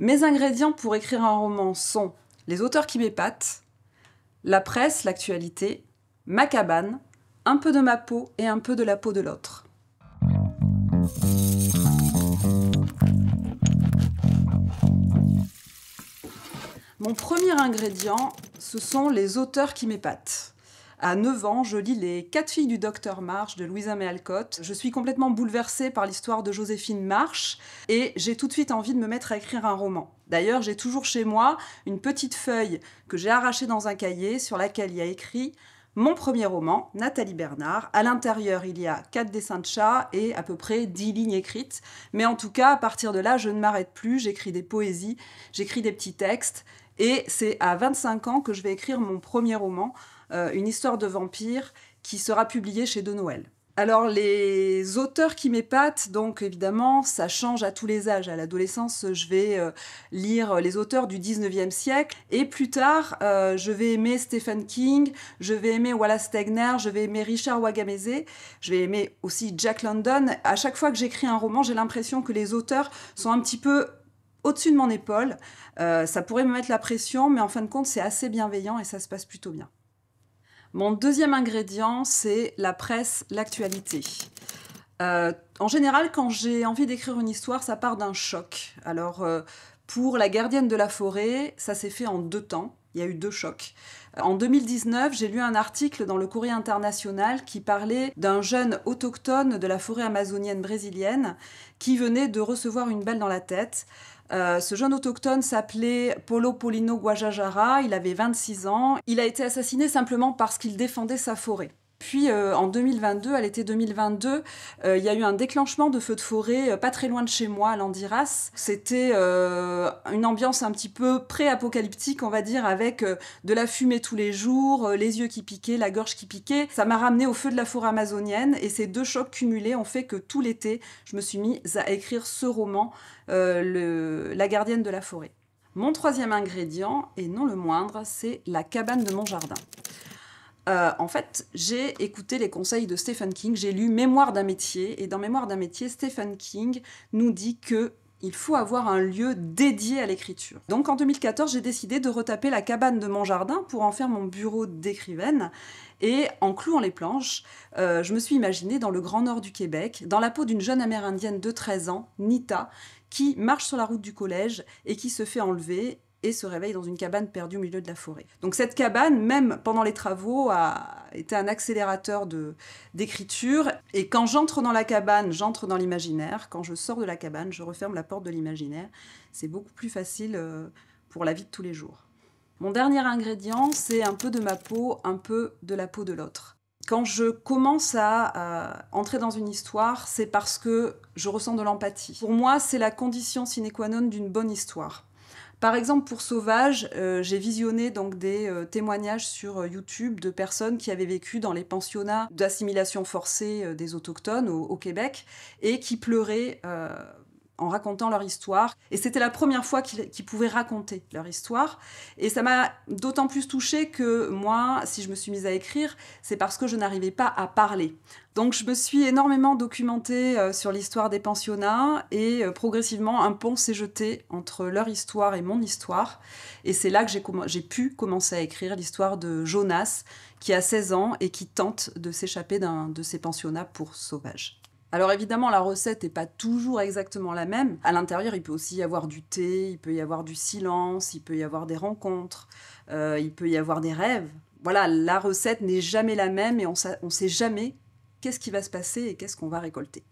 Mes ingrédients pour écrire un roman sont les auteurs qui m'épatent, la presse, l'actualité, ma cabane, un peu de ma peau et un peu de la peau de l'autre. Mon premier ingrédient, ce sont les auteurs qui m'épatent. À 9 ans, je lis Les Quatre filles du docteur Marsh de Louisa May Alcott. Je suis complètement bouleversée par l'histoire de Joséphine Marsh et j'ai tout de suite envie de me mettre à écrire un roman. D'ailleurs, j'ai toujours chez moi une petite feuille que j'ai arrachée dans un cahier sur laquelle il y a écrit mon premier roman, Nathalie Bernard. À l'intérieur, il y a quatre dessins de chats et à peu près 10 lignes écrites. Mais en tout cas, à partir de là, je ne m'arrête plus. J'écris des poésies, j'écris des petits textes. Et c'est à 25 ans que je vais écrire mon premier roman, euh, une histoire de vampire qui sera publiée chez De Noël. Alors les auteurs qui m'épatent, donc évidemment, ça change à tous les âges. À l'adolescence, je vais euh, lire les auteurs du 19e siècle et plus tard, euh, je vais aimer Stephen King, je vais aimer Wallace Stegner, je vais aimer Richard Wagamese, je vais aimer aussi Jack London. À chaque fois que j'écris un roman, j'ai l'impression que les auteurs sont un petit peu au-dessus de mon épaule. ça pourrait me mettre la pression, mais en fin de compte, c'est assez bienveillant et ça se passe plutôt bien. Mon deuxième ingrédient, c'est la presse, l'actualité. Euh, en général, quand j'ai envie d'écrire une histoire, ça part d'un choc. Alors, euh, pour La gardienne de la forêt, ça s'est fait en deux temps il y a eu deux chocs. En 2019, j'ai lu un article dans le Courrier international qui parlait d'un jeune autochtone de la forêt amazonienne brésilienne qui venait de recevoir une balle dans la tête. Euh, ce jeune autochtone s'appelait Polo Polino Guajajara, il avait 26 ans. Il a été assassiné simplement parce qu'il défendait sa forêt. Puis euh, en 2022, à l'été 2022, euh, il y a eu un déclenchement de feux de forêt euh, pas très loin de chez moi, à Landiras. C'était une ambiance un petit peu pré-apocalyptique, on va dire, avec de la fumée tous les jours, les yeux qui piquaient, la gorge qui piquait. Ça m'a ramené au feu de la forêt amazonienne et ces deux chocs cumulés ont fait que tout l'été, je me suis mise à écrire ce roman, La gardienne de la forêt. Mon troisième ingrédient, et non le moindre, c'est la cabane de mon jardin. Euh, en fait, j'ai écouté les conseils de Stephen King, j'ai lu Mémoire d'un métier, et dans Mémoire d'un métier, Stephen King nous dit que il faut avoir un lieu dédié à l'écriture. Donc en 2014, j'ai décidé de retaper la cabane de mon jardin pour en faire mon bureau d'écrivaine. Et en clouant les planches, euh, je me suis imaginée dans le grand nord du Québec, dans la peau d'une jeune amérindienne de 13 ans, Nita, qui marche sur la route du collège et qui se fait enlever et se réveille dans une cabane perdue au milieu de la forêt. Donc cette cabane, même pendant les travaux, a été un accélérateur d'écriture. Et quand j'entre dans la cabane, j'entre dans l'imaginaire. Quand je sors de la cabane, je referme la porte de l'imaginaire. C'est beaucoup plus facile euh, pour la vie de tous les jours. Mon dernier ingrédient, c'est un peu de ma peau, un peu de la peau de l'autre. Quand je commence à entrer dans une histoire, c'est parce que je ressens de l'empathie. Pour moi, c'est la condition sine qua non d'une bonne histoire. Par exemple, pour Sauvage, euh, j'ai visionné donc des euh, témoignages sur euh, YouTube de personnes qui avaient vécu dans les pensionnats d'assimilation forcée des autochtones au, Québec et qui pleuraient en racontant leur histoire. Et c'était la première fois qu'ils pouvaient raconter leur histoire. Et ça m'a d'autant plus touchée que moi, si je me suis mise à écrire, c'est parce que je n'arrivais pas à parler. Donc je me suis énormément documentée euh, sur l'histoire des pensionnats et euh, progressivement un pont s'est jeté entre leur histoire et mon histoire. Et c'est là que j'ai pu commencer à écrire l'histoire de Jonas qui a 16 ans et qui tente de s'échapper d'un de ses pensionnats pour sauvage. Alors évidemment, la recette n'est pas toujours exactement la même. À l'intérieur, il peut aussi y avoir du thé, il peut y avoir du silence, il peut y avoir des rencontres, euh, il peut y avoir des rêves. Voilà, la recette n'est jamais la même et on ne sait jamais qu'est-ce qui va se passer et qu'est-ce qu'on va récolter.